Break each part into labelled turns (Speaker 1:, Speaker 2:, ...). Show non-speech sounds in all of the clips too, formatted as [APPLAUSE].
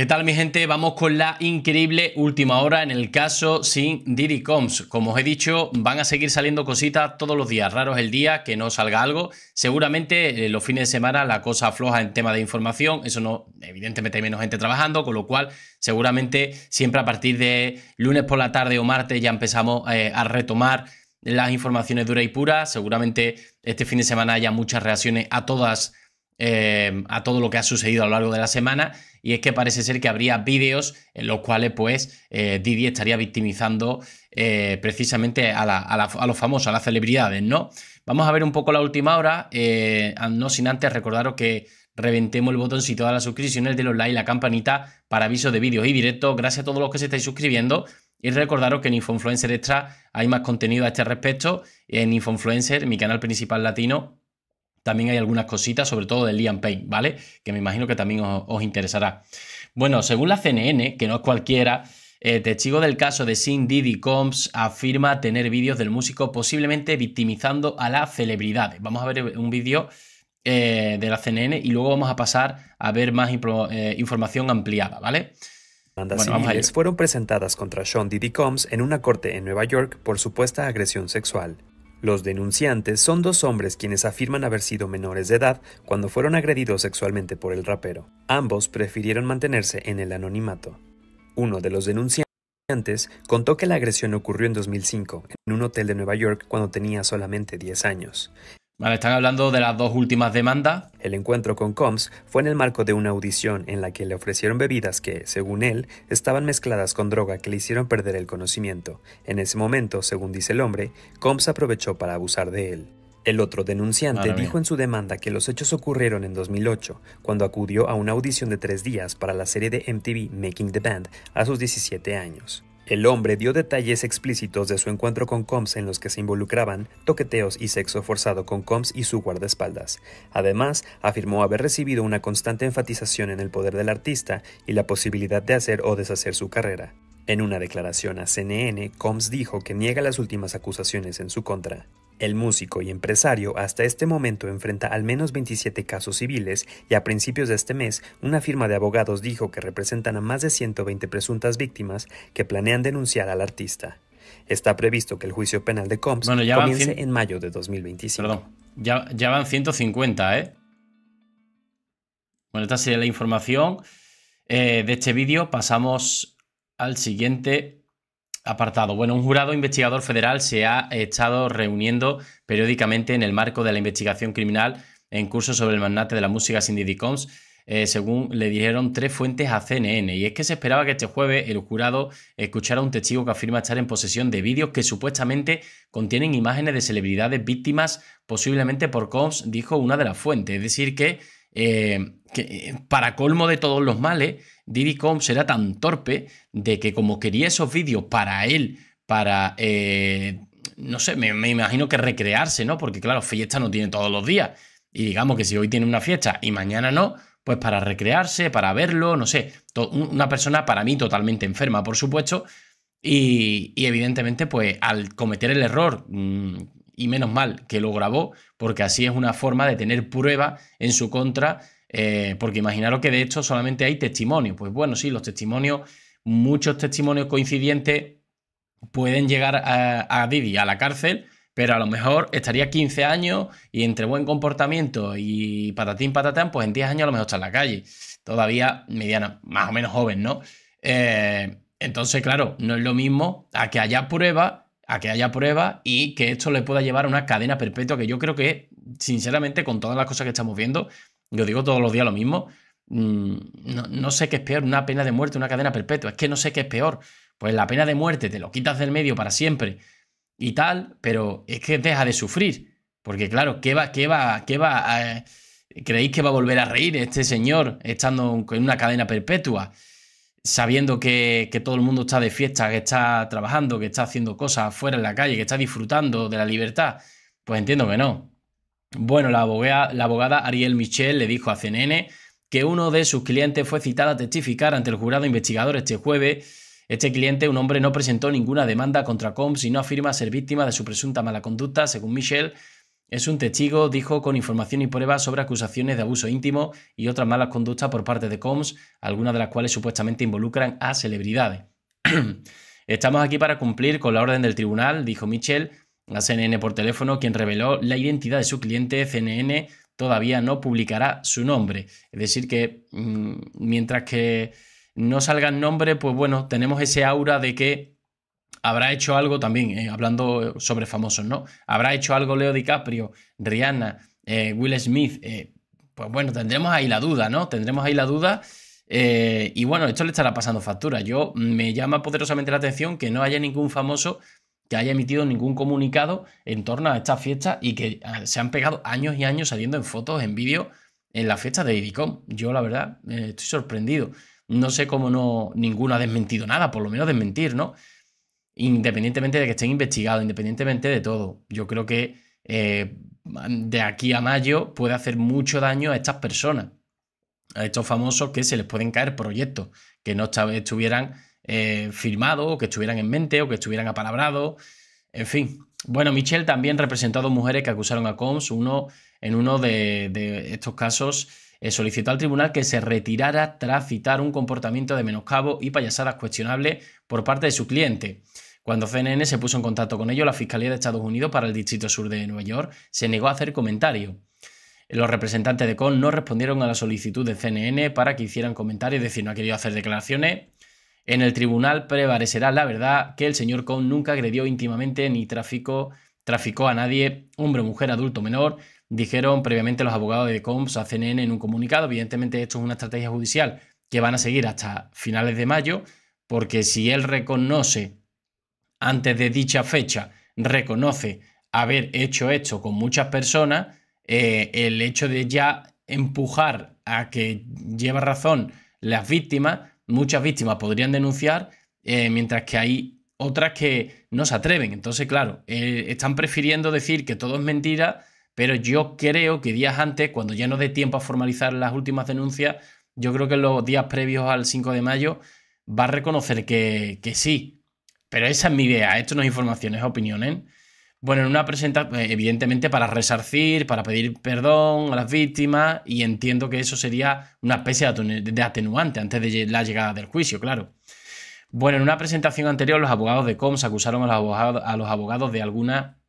Speaker 1: ¿Qué tal mi gente? Vamos con la increíble última hora en el caso sin Diddy Combs. Como os he dicho, van a seguir saliendo cositas todos los días, raros el día que no salga algo. Seguramente eh, los fines de semana la cosa afloja en tema de información, eso no, evidentemente hay menos gente trabajando, con lo cual seguramente siempre a partir de lunes por la tarde o martes ya empezamos eh, a retomar las informaciones duras y puras. Seguramente este fin de semana haya muchas reacciones a todas Em, a todo lo que ha sucedido a lo largo de la semana y es que parece ser que habría vídeos en los cuales pues eh, Didi estaría victimizando eh, precisamente a, los famosos, a las celebridades, ¿no? Vamos a ver un poco la última hora, eh, no sin antes recordaros que reventemos el botón si todas las suscripciones, de los like, la campanita para avisos de vídeos y directos. Gracias a todos los que se estáis suscribiendo. Y recordaros que en Info Influencer Extra hay más contenido a este respecto. En Info Influencer, mi canal principal latino, también hay algunas cositas, sobre todo de Liam Payne, ¿vale? Que me imagino que también os, interesará. Bueno, según la CNN, que no es cualquiera, el eh, testigo del caso de Sean Diddy Combs afirma tener vídeos del músico posiblemente victimizando a las celebridades. Vamos a ver un vídeo eh, de la CNN y luego vamos a pasar a ver más eh, información ampliada, ¿vale? Demandas bueno,
Speaker 2: fueron presentadas contra Sean Diddy Combs en una corte en Nueva York por supuesta agresión sexual. Los denunciantes son dos hombres quienes afirman haber sido menores de edad cuando fueron agredidos sexualmente por el rapero. Ambos prefirieron mantenerse en el anonimato. Uno de los denunciantes contó que la agresión ocurrió en 2005 en un hotel de Nueva York cuando tenía solamente 10 años. Vale, están hablando de las dos últimas demandas. El encuentro con Combs fue en el marco de una audición en la que le ofrecieron bebidas que, según él, estaban mezcladas con droga que le hicieron perder el conocimiento. En ese momento, según dice el hombre, Combs aprovechó para abusar de él. El otro denunciante dijo en su demanda que los hechos ocurrieron en 2008, cuando acudió a una audición de tres días para la serie de MTV Making the Band a sus 17 años. El hombre dio detalles explícitos de su encuentro con Combs en los que se involucraban toqueteos y sexo forzado con Combs y su guardaespaldas. Además, afirmó haber recibido una constante enfatización en el poder del artista y la posibilidad de hacer o deshacer su carrera. En una declaración a CNN, Combs dijo que niega las últimas acusaciones en su contra. El músico y empresario hasta este momento enfrenta al menos 27 casos civiles y a principios de este mes una firma de abogados dijo que representan a más de 120 presuntas víctimas que planean denunciar al artista. Está previsto que el juicio penal de Combs comience en mayo de 2025. Perdón, ya,
Speaker 1: ya van 150, ¿eh? Bueno, esta sería la información eh, de este vídeo. Pasamos al siguiente Apartado. Bueno, un jurado investigador federal se ha estado reuniendo periódicamente en el marco de la investigación criminal en curso sobre el magnate de la música Cindy D. Eh, según le dijeron tres fuentes a CNN. Y es que se esperaba que este jueves el jurado escuchara a un testigo que afirma estar en posesión de vídeos que supuestamente contienen imágenes de celebridades víctimas, posiblemente por Combs, dijo una de las fuentes. Es decir, que eh, que, eh, para colmo de todos los males, Combs será tan torpe de que como quería esos vídeos para él, para... Eh, no sé, me, imagino que recrearse, ¿no? Porque claro, fiesta no tiene todos los días. Y digamos que si hoy tiene una fiesta y mañana no, pues para recrearse, para verlo, no sé. Una persona para mí totalmente enferma, por supuesto. Y, y evidentemente, pues al cometer el error mm, y menos mal que lo grabó, porque así es una forma de tener prueba en su contra, eh, porque imaginaros que de hecho solamente hay testimonio. Pues bueno, sí, los testimonios, muchos testimonios coincidentes pueden llegar a, Didi a la cárcel, pero a lo mejor estaría 15 años y entre buen comportamiento y patatín patatán, pues en 10 años a lo mejor está en la calle. Todavía mediana, más o menos joven, ¿no? Eh, entonces, claro, no es lo mismo a que haya prueba a que haya prueba y que esto le pueda llevar a una cadena perpetua que yo creo que, sinceramente, con todas las cosas que estamos viendo, yo digo todos los días lo mismo, mm, no, sé qué es peor, una pena de muerte, una cadena perpetua, es que no sé qué es peor. Pues la pena de muerte te lo quitas del medio para siempre y tal, pero es que deja de sufrir. Porque claro, ¿qué va, qué va, qué va? Eh, ¿Creéis que va a volver a reír este señor estando en una cadena perpetua? sabiendo que, todo el mundo está de fiesta, que está trabajando, que está haciendo cosas fuera en la calle, que está disfrutando de la libertad? Pues entiendo que no. Bueno, la abogada, la abogada Ariel Michel le dijo a CNN que uno de sus clientes fue citado a testificar ante el jurado investigador este jueves. Este cliente, un hombre, no presentó ninguna demanda contra Combs y no afirma ser víctima de su presunta mala conducta, según Michel, es un testigo, dijo, con información y pruebas sobre acusaciones de abuso íntimo y otras malas conductas por parte de Combs, algunas de las cuales supuestamente involucran a celebridades. [CLEARS THROAT] Estamos aquí para cumplir con la orden del tribunal, dijo Mitchell a CNN por teléfono, quien reveló la identidad de su cliente. CNN todavía no publicará su nombre. Es decir, que mm, mientras que no salga el nombre, pues bueno, tenemos ese aura de que habrá hecho algo también, eh, hablando eh, sobre famosos, ¿no? Habrá hecho algo Leo DiCaprio, Rihanna, eh, Will Smith. pues bueno, tendremos ahí la duda, ¿no? Tendremos ahí la duda. y bueno, esto le estará pasando factura. Yo mm, me llama poderosamente la atención que no haya ningún famoso que haya emitido ningún comunicado en torno a esta fiesta y que ah, se han pegado años y años saliendo en fotos, en vídeo, en la fiesta de Idicom. Yo, la verdad, estoy sorprendido. No sé cómo no ninguno ha desmentido nada, por lo menos desmentir, ¿no? independientemente de que estén investigados, independientemente de todo. Yo creo que eh, de aquí a mayo puede hacer mucho daño a estas personas, a estos famosos que se les pueden caer proyectos que no estuvieran eh, firmados, o que estuvieran en mente, o que estuvieran apalabrados, en fin. Bueno, Michelle también representó a dos mujeres que acusaron a Combs, uno en uno de, estos casos eh, solicitó al tribunal que se retirara tras citar un comportamiento de menoscabo y payasadas cuestionables por parte de su cliente. Cuando CNN se puso en contacto con ellos, la Fiscalía de Estados Unidos para el Distrito Sur de Nueva York se negó a hacer comentario. Los representantes de Cohn no respondieron a la solicitud de CNN para que hicieran comentarios, es decir, no ha querido hacer declaraciones. En el tribunal prevalecerá la verdad que el señor Cohn nunca agredió íntimamente ni traficó, a nadie, hombre, mujer, adulto, menor, dijeron previamente los abogados de Conn a CNN en un comunicado. Evidentemente esto es una estrategia judicial que van a seguir hasta finales de mayo, porque si él reconoce antes de dicha fecha reconoce haber hecho esto con muchas personas, eh, el hecho de ya empujar a que lleva razón las víctimas, muchas víctimas podrían denunciar, eh, mientras que hay otras que no se atreven. Entonces, claro, eh, están prefiriendo decir que todo es mentira, pero yo creo que días antes, cuando ya no dé tiempo a formalizar las últimas denuncias, yo creo que en los días previos al 5 de mayo va a reconocer que, que sí, pero esa es mi idea, esto no es información, es opinión, ¿eh? Bueno, en una presentación, eh, evidentemente para resarcir, para pedir perdón a las víctimas, y entiendo que eso sería una especie de atenuante antes de la llegada del juicio, claro. Bueno, en una presentación anterior, los abogados de Combs acusaron a los abogados, a los abogados de alguna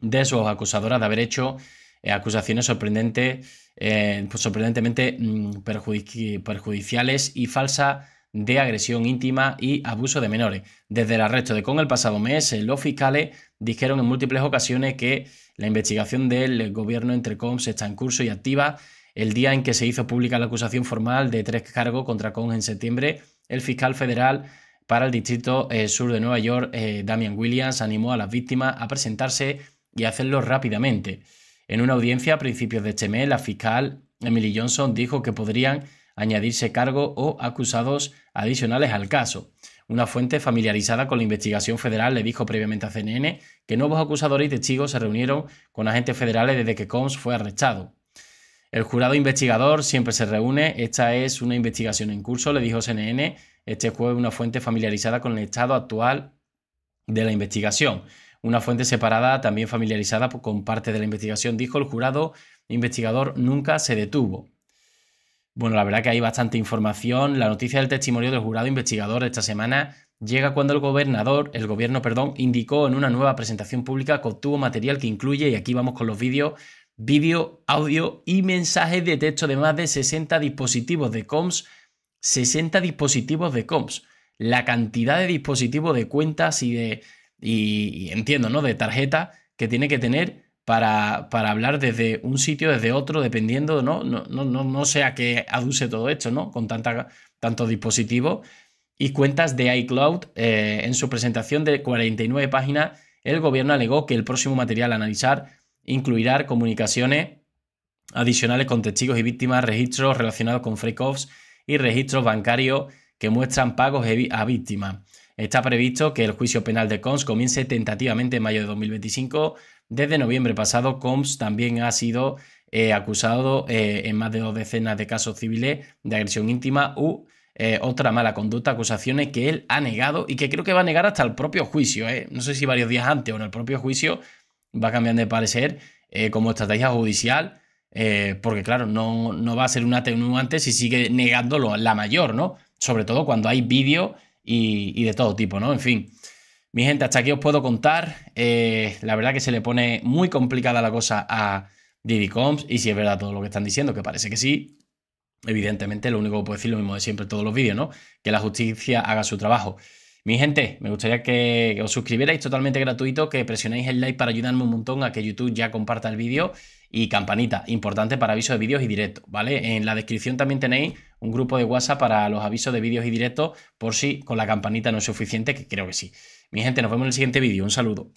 Speaker 1: de sus acusadoras de haber hecho eh, acusaciones sorprendentes, eh, pues sorprendentemente mm, perjudiciales y falsas de agresión íntima y abuso de menores. Desde el arresto de Con el pasado mes, eh, los fiscales dijeron en múltiples ocasiones que la investigación del gobierno entre ...se está en curso y activa. El día en que se hizo pública la acusación formal de tres cargos contra con en septiembre, el fiscal federal para el Distrito eh, Sur de Nueva York, eh, Damian Williams, animó a las víctimas a presentarse y hacerlo rápidamente. En una audiencia a principios de este mes, la fiscal Emily Johnson dijo que podrían añadirse cargo o acusados adicionales al caso. Una fuente familiarizada con la investigación federal le dijo previamente a CNN que nuevos acusadores y testigos se reunieron con agentes federales desde que Combs fue arrestado. El jurado investigador siempre se reúne, esta es una investigación en curso, le dijo CNN, este fue una fuente familiarizada con el estado actual de la investigación. Una fuente separada, también familiarizada con parte de la investigación, dijo el jurado investigador, nunca se detuvo. Bueno, la verdad que hay bastante información. La noticia del testimonio del jurado investigador esta semana llega cuando el gobernador, el gobierno, perdón, indicó en una nueva presentación pública que obtuvo material que incluye, y aquí vamos con los vídeos, vídeo, audio y mensajes de texto de más de 60 dispositivos de COMS. 60 dispositivos de COMS. La cantidad de dispositivos de cuentas y de entiendo, ¿no? de tarjeta que tiene que tener para, hablar desde un sitio, desde otro, dependiendo, ¿no? No, no, no, no sé a aduce todo esto, ¿no? Con tanta, tantos dispositivos y cuentas de iCloud. Eh, en su presentación de 49 páginas, el gobierno alegó que el próximo material a analizar incluirá comunicaciones adicionales con testigos y víctimas, registros relacionados con freak y registros bancarios que muestran pagos e a víctimas. Está previsto que el juicio penal de Cons comience tentativamente en mayo de 2025 desde noviembre pasado, Combs también ha sido eh, acusado eh, en más de dos decenas de casos civiles de agresión íntima u eh, otra mala conducta, acusaciones que él ha negado y que creo que va a negar hasta el propio juicio. No sé si varios días antes o en el propio juicio va a cambiar de parecer como estrategia judicial, porque claro, no, no, va a ser un atenuante si sigue negándolo la mayor, ¿no? Sobre todo cuando hay vídeo y, y de todo tipo, ¿no? En fin. Mi gente, hasta aquí os puedo contar. Eh, la verdad que se le pone muy complicada la cosa a Diddy Y si es verdad todo lo que están diciendo, que parece que sí, evidentemente lo único que puedo decir, lo mismo de siempre en todos los vídeos, ¿no? Que la justicia haga su trabajo. Mi gente, me gustaría que os suscribierais totalmente gratuito, que presionéis el like para ayudarme un montón a que YouTube ya comparta el vídeo y campanita, importante para avisos de vídeos y directos, ¿vale? En la descripción también tenéis un grupo de WhatsApp para los avisos de vídeos y directos, por si con la campanita no es suficiente, que creo que sí. Mi gente, nos vemos en el siguiente vídeo. Un saludo.